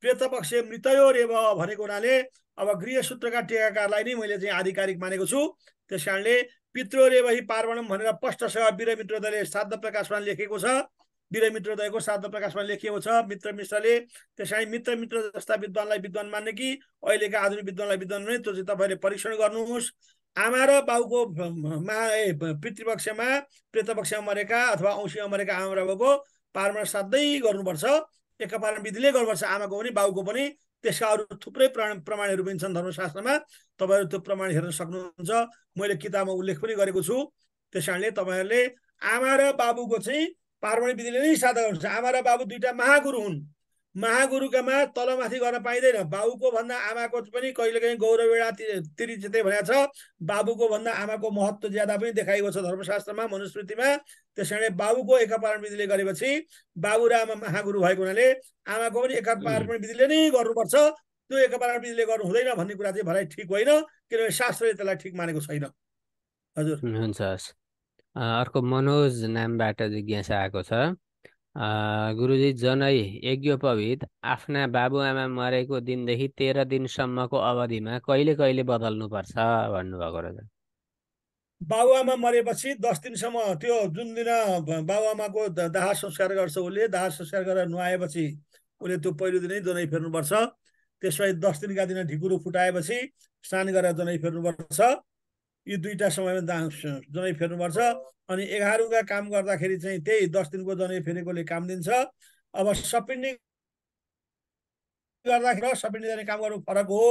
प्रेत पक्ष मृतयो रेव भनेको हुनाले अब गृहसूत्रका टिकाकारलाई नै मैले चाहिँ आधिकारिक मानेको छु त्यस कारणले पित्रोले वही पार्वणम भनेर स्पष्टसँग वीरमित्रोदयले श्राद्ध प्रकाशमा लेखेको छ वीरमित्रोदयको श्राद्ध प्रकाशमा लेखिएको छ मित्र मिश्रले त्यसै मित्र मित्र जस्ता विद्वानलाई विद्वान मान्ने कि अहिलेका आधुनिक विद्वानलाई विद्वान मान्ने त्यो चाहिँ तपाईँले परीक्षण गर्नुहोस् आमा र बाउको मा ए पितृपक्षमा प्रेतपक्षमा मरेका अथवा औँसीमा मरेका आमा र बाउको पार्वण श्राद्धै गर्नुपर्छ पारण विधिले गर्नुपर्छ आमाको पनि बाउको पनि त्यसका अरू थुप्रै प्रमाण प्रमाणहरू पनि छन् धर्मशास्त्रमा तपाईँहरू त्यो प्रमाण हेर्न सक्नुहुन्छ मैले किताबमा उल्लेख पनि गरेको छु त्यस कारणले तपाईँहरूले आमा र बाबुको चाहिँ पार्वणी विधिले नै साधा गर्नुहुन्छ आमा र बाबु दुईटा महागुरु हुन् महागुरुकामा तलमाथि गर्न पाइँदैन बाबुको भन्दा आमाको पनि कहिलेकाहीँ गौरवेडा तिरिचितै भनेको छ बाबुको भन्दा आमाको महत्त्व ज्यादा पनि देखाइएको छ धर्मशास्त्रमा मनुस्मृतिमा त्यस कारणले बाबुको एकापारण विधिले गरेपछि बाबु र आमा महागुरु भएको हुनाले आमाको पनि एकापारण विधिले नै गर्नुपर्छ त्यो एकापारण विधिले गर्नु हुँदैन भन्ने कुरा चाहिँ भलाइ ठिक होइन किनभने शास्त्रले त्यसलाई ठिक मानेको छैन हजुर हुन्छ अर्को मनोज नामबाट जिज्ञासा आएको छ गुरुजी जनै यज्ञोपवित आफ्ना बाबुआमा मरेको दिनदेखि तेह्र दिनसम्मको अवधिमा कहिले कहिले बदल्नुपर्छ भन्नुभएको रहेछ बाबुआमा मरेपछि दस दिनसम्म त्यो जुन दिन बाबुआमाको दाह संस्कार गर्छ उसले दाह संस्कार गरेर नुहाएपछि उसले त्यो पहिलो दिनै जनै फेर्नुपर्छ त्यसपछि दस दिनका दिन ढिकुरो फुटाएपछि स्नान गरेर जनै फेर्नुपर्छ यी दुईवटा समयमा दान जनै फेर्नुपर्छ अनि एघारौँका काम गर्दाखेरि चाहिँ त्यही दस दिनको जनै फेरेकोले काम दिन्छ अब सपिन्डी गर्दाखेरि सपिन्डी जाने काम गर्नु फरक हो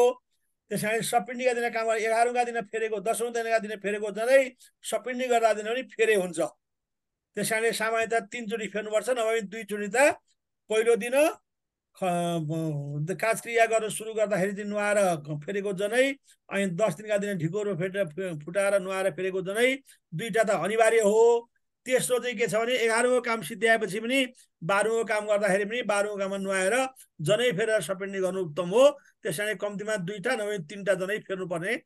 त्यस कारण सपिन्डीका दिन काम गरेर एघारौँका दिन फेरेको दसौँ दिनका दिन फेरेको जनै सपिन्डी गर्दा दिन पनि फेरे हुन्छ त्यस कारणले सामान्यतः तिनचोटि फेर्नुपर्छ नभए दुईचोटि त पहिलो दिन काज क्रिया गरेर सुरु गर्दाखेरि चाहिँ नुहाएर फेरेको जनै अनि दस दिनका दिन ढिकोरो फेटेर फुटाएर नुहाएर फेरेको जनै दुईवटा त अनिवार्य हो तेस्रो चाहिँ के छ भने एघारौँ काम सिद्ध्याएपछि पनि बाह्रौँ काम गर्दाखेरि पनि बाह्रौँ काममा नुहाएर जनै फेरेर सपेन्डिङ गर्नु उत्तम हो त्यस कारण कम्तीमा दुईवटा नभए तिनवटा जनै फेर्नुपर्ने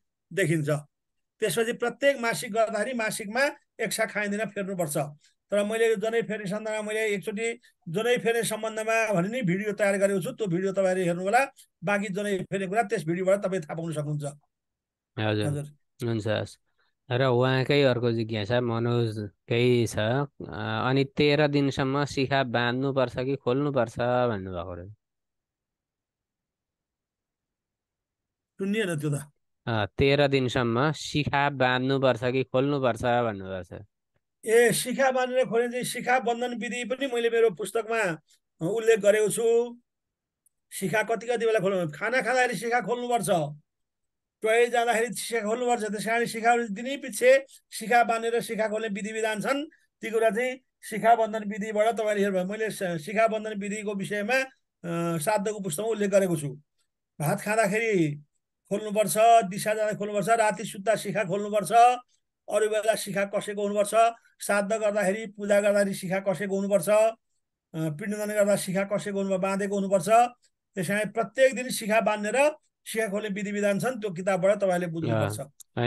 देखिन्छ त्यसपछि प्रत्येक मासिक गर्दाखेरि मासिकमा एकसा खाइँदैन फेर्नुपर्छ तर मैले जनै फेर्ने सन्दर्भमा मैले एकचोटि जनै फेर्ने सम्बन्धमा भने नि भिडियो तयार गरेको छु त्यो भिडियो तपाईँहरू हेर्नु होला बाँकी जनै फेर्ने कुरा त्यस भिडियोबाट तपाईँ थाहा पाउन सक्नुहुन्छ हजुर हुन्छ र उहाँकै अर्को जिज्ञासा मनोजकै छ अनि तेह्र दिनसम्म सिखा बाँध्नुपर्छ कि खोल्नुपर्छ भन्नुभएको रहेछ त्यो त तेह्र दिनसम्म सिखा बाँध्नुपर्छ कि खोल्नुपर्छ भन्नुभएको छ ए शिखा बाँधेर चाहिँ शिखा बन्धन विधि पनि मैले मेरो पुस्तकमा उल्लेख गरेको छु शिखा कति कति बेला खोल्नु खाना खाँदाखेरि शिखा खोल्नुपर्छ टोइलेट जाँदाखेरि शिखा खोल्नुपर्छ त्यस कारण शिखा दिनै पछि शिखा बाँधेर शिखा खोल्ने विधि विधान छन् ती कुरा चाहिँ शिखा बन्धन विधिबाट तपाईँले हेर्नुभयो मैले शिखा बन्धन विधिको विषयमा श्राद्धको पुस्तकमा उल्लेख गरेको छु भात खाँदाखेरि खोल्नुपर्छ दिशा जाँदा खोल्नुपर्छ राति सुत्ता शिखा खोल्नुपर्छ अरू बेला शिखा कसेको हुनुपर्छ श्राद्ध गर्दाखेरि पूजा गर्दाखेरि शिखा कसेको हुनुपर्छ पिण्डदान गर्दा शिखा कसेको हुनु बाँधेको हुनुपर्छ त्यस कारण प्रत्येक दिन शिखा बाँध्ने र शिखा खोल्ने विधि विधान छन् त्यो किताबबाट तपाईँले बुझ्नुपर्छ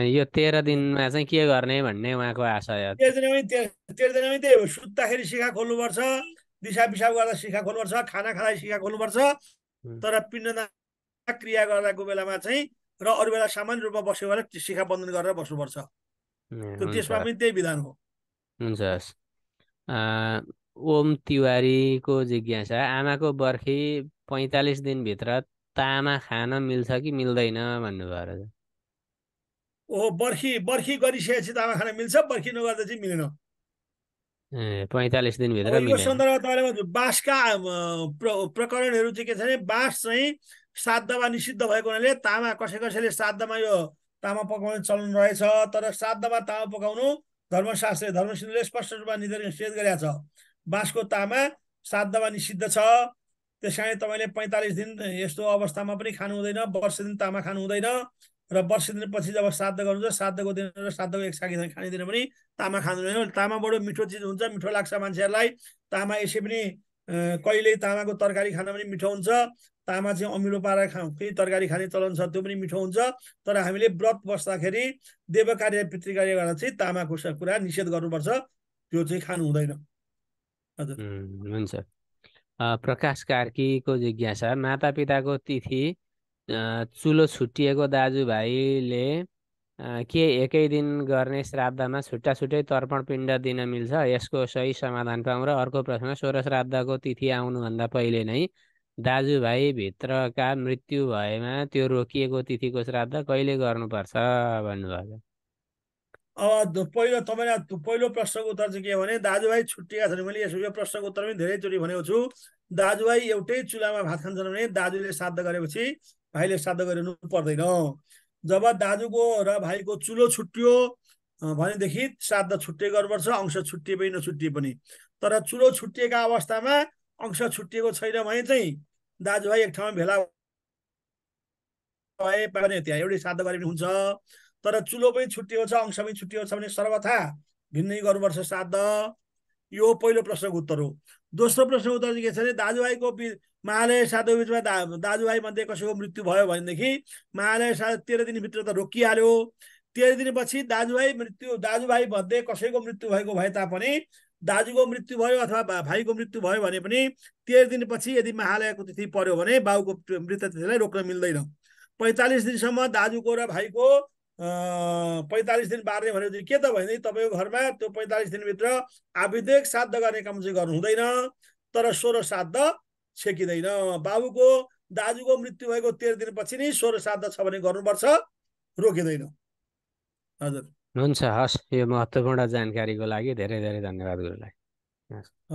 यो तेह्र दिनमा चाहिँ के गर्ने भन्ने उहाँको आशय तेह्र दिनमै तेह्र त्यही हो सुत्दाखेरि शिखा खोल्नुपर्छ दिसा पिसाब गर्दा शिखा खोल्नुपर्छ खाना खाँदा शिखा खोल्नुपर्छ तर पिण्डदान क्रिया गर्दाको बेलामा चाहिँ र अरू बेला सामान्य रूपमा बस्यो भने शिखा बन्धन गरेर बस्नुपर्छ त्यसमा पनि त्यही विधान हो हुन्छ ओम तिवारीको जिज्ञासा आमाको बर्खी पैँतालिस दिनभित्र तामा खान मिल्छ कि मिल्दैन भन्नुभयो र ओ बर्खी बर्खी गरिसकेपछि तामा खान मिल्छ बर्खी नगर्दा चाहिँ मिलेन पैँतालिस दिनभित्र यो सन्दर्भमा बाँसका प्रकरणहरू चाहिँ के छ भने बाँस चाहिँ श्राद्धमा निषिद्ध भएको हुनाले तामा कसै कसैले श्राद्धमा यो तामा पकाउने चलन रहेछ तर श्राद्धमा तामा पकाउनु धर्मशास्त्र धर्मसिन्धुले स्पष्ट रूपमा निषेध गरेका छ बाँसको तामा श्राद्धमा निषिद्ध छ त्यस कारणले तपाईँले पैँतालिस दिन यस्तो अवस्थामा पनि खानु हुँदैन वर्ष दिन तामा खानु हुँदैन र वर्ष दिनपछि जब श्राद्ध गर्नुहुन्छ श्राद्धको दिन र श्राद्धको एक सागी खाने दिन पनि तामा खानु हुँदैन तामा बडो मिठो चिज हुन्छ मिठो लाग्छ मान्छेहरूलाई तामा यसै पनि कहिले तामाको तरकारी खान पनि मिठो हुन्छ तामा चाहिँ अमिलो पारेर खा केही तरकारी खाने चलन छ त्यो पनि मिठो हुन्छ तर हामीले व्रत बस्दाखेरि देव कार्य पितृकार्य गर्दा चाहिँ तामाको कुरा निषेध गर्नुपर्छ त्यो चाहिँ खानु हुँदैन हजुर हुन्छ प्रकाश कार्कीको जिज्ञासा माता पिताको तिथि चुलो छुट्टिएको दाजुभाइले के एकै दिन गर्ने श्राद्धमा छुट्टा छुट्टै तर्पण पिण्ड दिन मिल्छ यसको सही समाधान पाउँ र अर्को प्रश्न सोह्र श्राद्धको तिथि आउनुभन्दा पहिले नै दाजुभाइ भित्रका मृत्यु भएमा त्यो रोकिएको तिथिको श्राद्ध कहिले गर्नुपर्छ भन्नुभयो अब पहिलो तपाईँलाई पहिलो प्रश्नको उत्तर चाहिँ के भने दाजुभाइ छुट्टिएका छन् मैले यो प्रश्नको उत्तर पनि धेरैचोटि भनेको छु दाजुभाइ एउटै चुल्हामा भात खान्छन् भने दाजुले श्राद्ध गरेपछि भाइले श्राद्ध गरिनु पर्दैन जब दाजुको र भाइको चुलो छुट्यो भनेदेखि श्राद्ध छुट्टै गर्नुपर्छ अंश छुट्टिए पनि नछुट्टिए पनि तर चुलो छुट्टिएका अवस्थामा अंश छुट्टिएको छैन भने चाहिँ दाजुभाइ एक ठाउँमा भेला भए पनि त्यहाँ एउटै श्राद्ध गरे पनि हुन्छ तर चुलो पनि छुट्टिएको छ अंश पनि छुट्टिएको छ भने सर्वथा भिन्नै गर्नुपर्छ श्राद्ध यो पहिलो प्रश्नको उत्तर हो दोस्रो प्रश्नको उत्तर के छ भने दाजुभाइको महालय साधु बिचमा दा दाजुभाइ मध्ये कसैको मृत्यु भयो भनेदेखि महालय साधु तेह्र दिनभित्र त रोकिहाल्यो तेह्र दिनपछि दाजुभाइ मृत्यु दाजुभाइ मध्ये कसैको मृत्यु भएको भए तापनि दाजुको मृत्यु भयो अथवा भाइको मृत्यु भयो भने पनि तेह्र दिनपछि यदि महालयको तिथि पर्यो भने बाबुको मृत तिथिलाई रोक्न मिल्दैन पैँतालिस दिनसम्म दाजुको र भाइको पैँतालिस दिन बार्ने भनेपछि के त भनेदेखि तपाईँको घरमा त्यो पैँतालिस दिनभित्र आविदेक श्राद्ध गर्ने काम चाहिँ गर्नु हुँदैन तर सोह्र श्राद्ध छेकिँदैन बाबुको दाजुको मृत्यु भएको तेह्र दिनपछि नै सोह्र श्राद्ध छ भने गर्नुपर्छ रोकिँदैन हजुर हुन्छ हस् यो महत्त्वपूर्ण जानकारीको लागि धेरै धेरै धन्यवाद गुरुलाई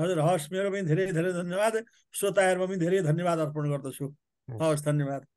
हजुर हस् मेरो पनि धेरै धेरै धन्यवाद श्रोताहरूमा पनि धेरै धन्यवाद अर्पण गर्दछु हस् धन्यवाद